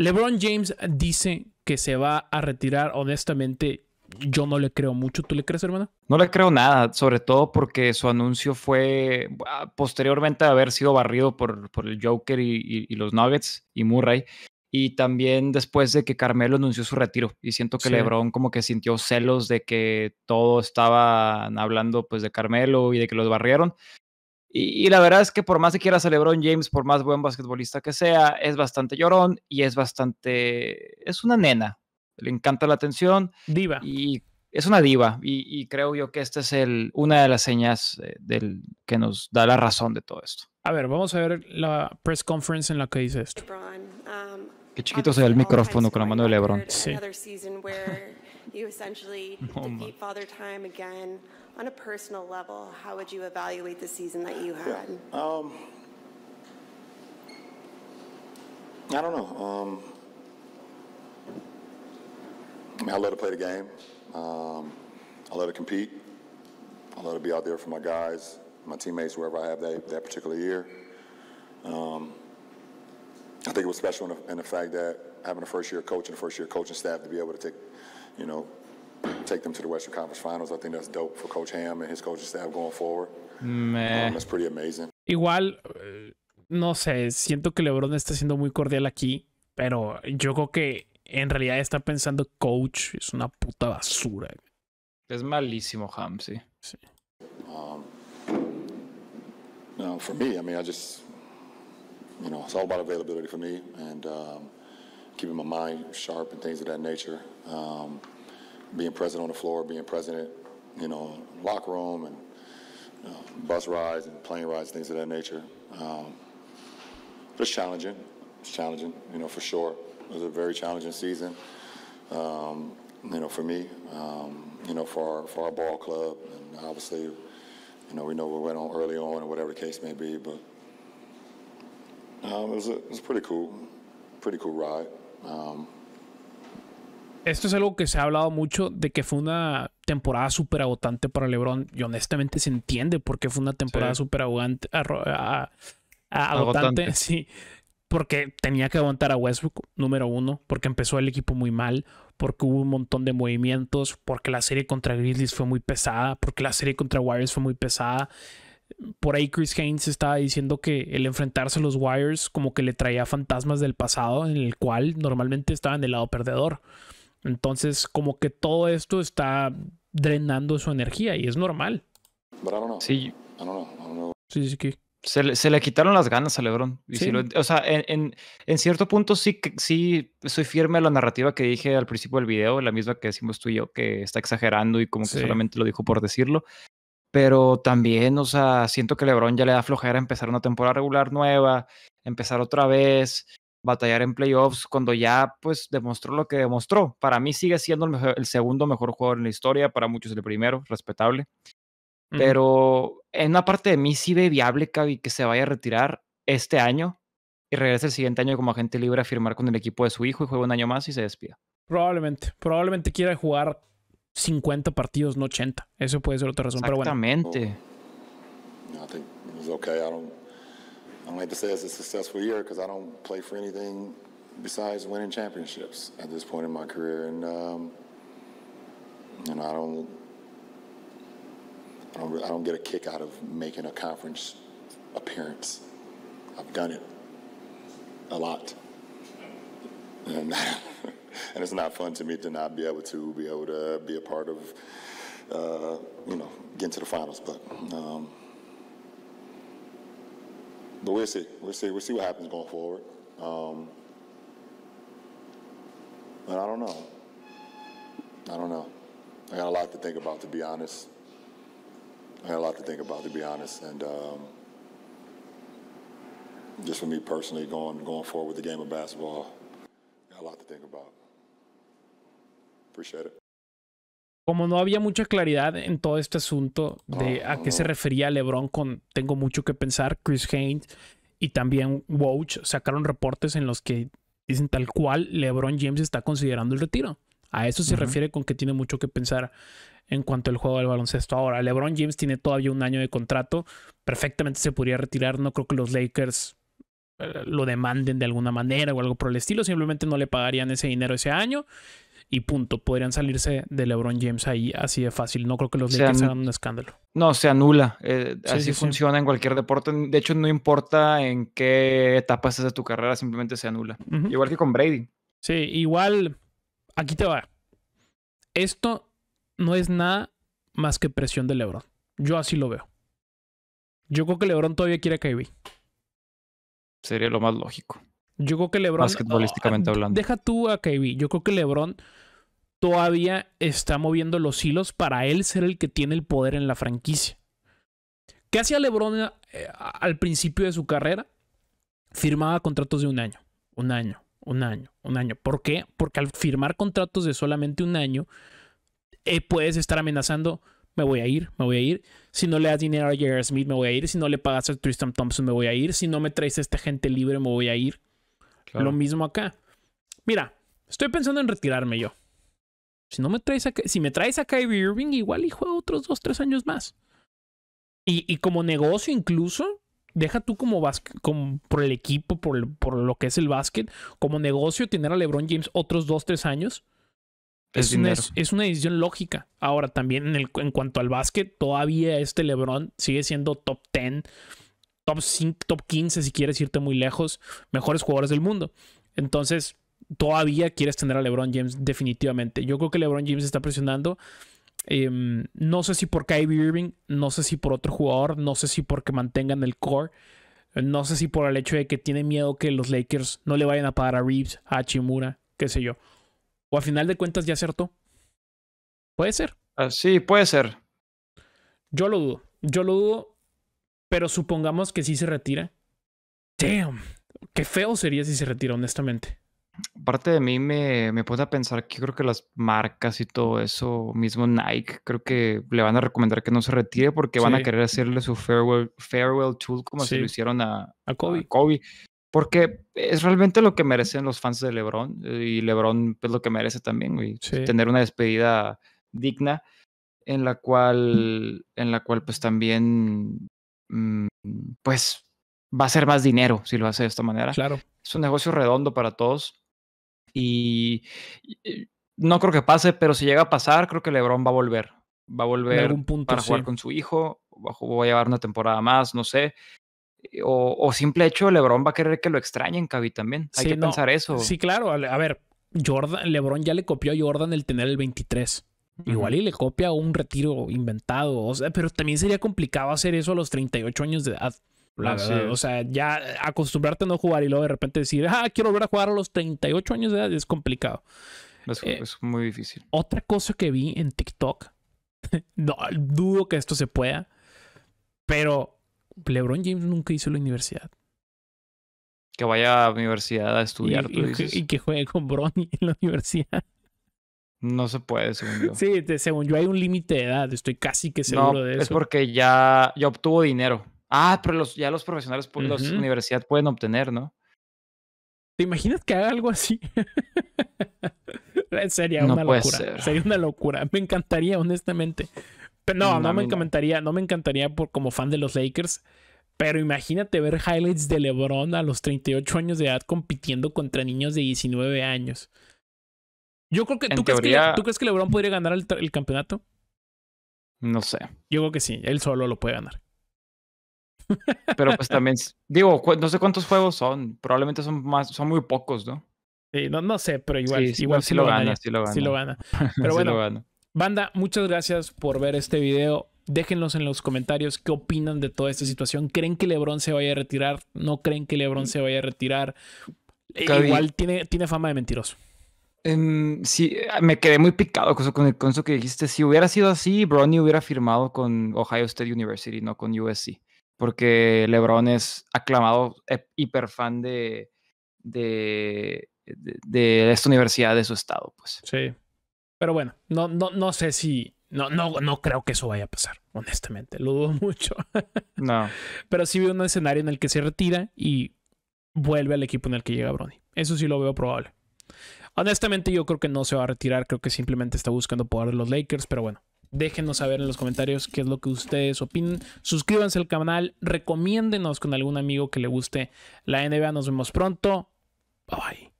LeBron James dice que se va a retirar, honestamente, yo no le creo mucho. ¿Tú le crees, hermano? No le creo nada, sobre todo porque su anuncio fue ah, posteriormente a haber sido barrido por, por el Joker y, los Nuggets y Murray. Y también después de que Carmelo anunció su retiro. Y siento que Lebron como que sintió celos de que todo estaban hablando pues de Carmelo y de que los barrieron. Y, la verdad es que por más que quiera a LeBron James, por más buen basquetbolista que sea, es bastante llorón y es bastante... es una nena. Le encanta la atención. Diva. Y es una diva. Y, creo yo que esta es el, una de las señas eh, del, que nos da la razón de todo esto. A ver, vamos a ver la press conference en la que dice esto. Um, Qué chiquito sea el micrófono con la mano de LeBron. Sí. You essentially oh defeat Father Time again on a personal level. How would you evaluate the season that you had? Yeah. Um, I don't know. Um, I, mean, I let her play the game. Um, I let her compete. I let her be out there for my guys, my teammates, wherever I have that, that particular year. Um, I think it was special in the, in the fact that having a first year coach and a first year coaching staff to be able to take you know, take them to the Western Conference Finals. I think that's dope for Coach Ham and his coaching staff going forward. Um, that's pretty amazing. Igual, eh, no sé, siento que LeBron está siendo muy cordial aquí, pero yo creo que en realidad está pensando coach es una puta basura. Es malísimo Ham, sí. sí. Um, you for me, I mean, I just, you know, it's all about availability for me and. Um, keeping my mind sharp and things of that nature. Um, being present on the floor, being president, you know, locker room and you uh, know, bus rides and plane rides, things of that nature. Um, it's challenging. It's challenging, you know, for sure. It was a very challenging season, um, you know, for me, um, you know, for our, for our ball club. And obviously, you know, we know what went on early on or whatever the case may be, but um, it, was a, it was a pretty cool, pretty cool ride. Um, esto es algo que se ha hablado mucho de que fue una temporada súper agotante para LeBron y honestamente se entiende por qué fue una temporada súper agotante, sí, porque tenía que aguantar a Westbrook, número uno, porque empezó el equipo muy mal, porque hubo un montón de movimientos, porque la serie contra Grizzlies fue muy pesada, porque la serie contra Warriors fue muy pesada por ahí Chris Haynes estaba diciendo que el enfrentarse a los Wires como que le traía fantasmas del pasado en el cual normalmente estaba en el lado perdedor. Entonces como que todo esto está drenando su energía y es normal. Sí, sí, sí. Se, le, quitaron las ganas a Lebron. o sea, en, cierto punto sí, sí soy firme a la narrativa que dije al principio del video, la misma que decimos tú y yo, que está exagerando y como que solamente lo dijo por decirlo pero también, o sea, siento que LeBron ya le da flojera empezar una temporada regular nueva, empezar otra vez, batallar en playoffs, cuando ya pues demostró lo que demostró. Para mí sigue siendo el, segundo mejor jugador en la historia, para muchos el primero, respetable. Pero en una parte de mí sí ve viable, que se vaya a retirar este año y regrese el siguiente año como agente libre a firmar con el equipo de su hijo y juegue un año más y se despida. Probablemente, probablemente quiera jugar 50 partidos, no 80. Eso puede ser otra razón. Exactamente. Pero bueno. I think it was okay. I don't, I do like to say it's a successful year because I don't play for anything besides winning championships at this point in my career, and um, I don't, I don't, I don't get a kick out of making a conference appearance. I've done it a lot, and and it's not fun to me to not be able to be able to be a part of, uh, you know, getting to the finals. But um, but we'll see. We'll see. We'll see what happens going forward. Um, but I don't know. I don't know. I got a lot to think about, to be honest. I got a lot to think about, to be honest. And um, just for me personally, going going forward with the game of basketball, got a lot to think about. Como no había mucha claridad en todo este asunto de a qué se oh. refería LeBron con tengo mucho que pensar, Chris Haynes y también Woj sacaron reportes en los que dicen tal cual LeBron James está considerando el retiro. A eso se refiere con que tiene mucho que pensar en cuanto al juego del baloncesto. Ahora, LeBron James tiene todavía un año de contrato, perfectamente se podría retirar, no creo que los Lakers eh, lo demanden de alguna manera o algo por el estilo, simplemente no le pagarían ese dinero ese año y punto. Podrían salirse de LeBron James ahí así de fácil. No creo que los Lakers hagan un escándalo. No, se anula. Eh, así funciona en cualquier deporte. De hecho, no importa en qué etapa estés de tu carrera, simplemente se anula. Igual que con Brady. Sí, igual. Aquí te va. Esto no es nada más que presión de LeBron. Yo así lo veo. Yo creo que LeBron todavía quiere a KB. Sería lo más lógico. Yo creo que LeBron. Ah, deja tú a KB. Yo creo que LeBron todavía está moviendo los hilos para él ser el que tiene el poder en la franquicia. ¿Qué hacía LeBron eh, al principio de su carrera? Firmaba contratos de un año, un año, un año, un año. ¿Por qué? Porque al firmar contratos de solamente un año, eh, puedes estar amenazando, me voy a ir, me voy a ir. Si no le das dinero a J.R. Smith, me voy a ir. Si no le pagas a Tristan Thompson, me voy a ir. Si no me traes a esta gente libre, me voy a ir. Lo mismo acá. Mira, estoy pensando en retirarme yo. Si no me traes a, si me traes a Kyrie Irving, igual y juego otros dos, tres años más. Y, y como negocio incluso, deja tú como, como por el equipo, por, por, lo que es el básquet, como negocio tener a LeBron James otros dos, tres años. Es, una, es decisión lógica. Ahora, también en, cuanto al básquet, todavía este LeBron sigue siendo top ten, top 5, top 15 si quieres irte muy lejos, mejores jugadores del mundo. Entonces, todavía quieres tener a LeBron James definitivamente. Yo creo que LeBron James está presionando. Em, no sé si por Kyrie Irving, no sé si por otro jugador, no sé si porque mantengan el core, no sé si por el hecho de que tiene miedo que los Lakers no le vayan a pagar a Reeves, a Chimura, qué sé yo. O a final de cuentas ya acertó. Puede ser. Ah, sí, puede ser. Yo lo dudo. Yo lo dudo. Pero supongamos que sí se retira. Damn, qué feo sería si se retira, honestamente. Parte de mí me, me pone a pensar que creo que las marcas y todo eso, mismo Nike, creo que le van a recomendar que no se retire porque van a querer hacerle su farewell, farewell tool como se lo hicieron a, Kobe. porque es realmente lo que merecen los fans de LeBron eh, y LeBron es lo que merece también, tener una despedida digna en la cual en la cual pues también Mm, pues va a ser más dinero si lo hace de esta manera. Claro. Es un negocio redondo para todos. Y, no creo que pase, pero si llega a pasar, creo que LeBron va a volver. Va a volver para jugar con su hijo, va a llevar una temporada más, no sé. Eh, o, simple hecho, LeBron va a querer que lo extrañen, Cavi, también. Hay que pensar eso. Sí, claro. A ver, Jordan, LeBron ya le copió a Jordan el tener el 23. Igual y le copia un retiro inventado. O sea, pero también sería complicado hacer eso a los 38 años de edad. o sea, ya acostumbrarte a no jugar y luego de repente decir, ah, quiero volver a jugar a los 38 años de edad es complicado. Eh, es, muy difícil. Otra cosa que vi en TikTok, no, dudo que esto se pueda, pero LeBron James nunca hizo la universidad. Que vaya a la universidad a estudiar, y, Y que juegue con Bronny en la universidad. No se puede, según yo. Sí, según yo hay un límite de edad, estoy casi que seguro de eso. Es porque ya, ya obtuvo dinero. Ah, pero los, ya los profesionales, por la universidad pueden obtener, ¿no? ¿Te imaginas que haga algo así? Sería una locura. Sería una locura. Me encantaría, honestamente. Pero no, no, me encantaría, no me encantaría por, como fan de los Lakers. Pero imagínate ver highlights de LeBron a los 38 años de edad compitiendo contra niños de 19 años. Yo creo que. ¿tú, crees que LeBron podría ganar el, campeonato? No sé. Yo creo que sí, él solo lo puede ganar. Pero pues también, digo, no sé cuántos juegos son. Probablemente son más, son muy pocos, ¿no? Sí, no, sé, pero igual, sí, igual lo gana, sí, lo gana, Pero bueno, banda, muchas gracias por ver este video. Déjenlos en los comentarios qué opinan de toda esta situación. ¿Creen que LeBron se vaya a retirar? ¿No creen que LeBron mm. se vaya a retirar? Igual tiene, tiene fama de mentiroso sí, ah, me quedé muy picado con eso, con, que dijiste. Si hubiera sido así, Bronny hubiera firmado con Ohio State University, no con USC, porque LeBron es aclamado eh, hiperfan de, de, de, esta universidad de su estado, pues. Sí. Pero bueno, no, no, no sé si. No, no, creo que eso vaya a pasar, honestamente. Lo dudo mucho. No. Pero sí veo un escenario en el que se retira y vuelve al equipo en el que llega Bronny. Eso sí lo veo probable. Honestamente yo creo que no se va a retirar, creo que simplemente está buscando poder de los Lakers, pero bueno, déjenos saber en los comentarios qué es lo que ustedes opinen, Suscríbanse al canal, recomiéndenos con algún amigo que le guste la NBA. Nos vemos pronto. Bye bye.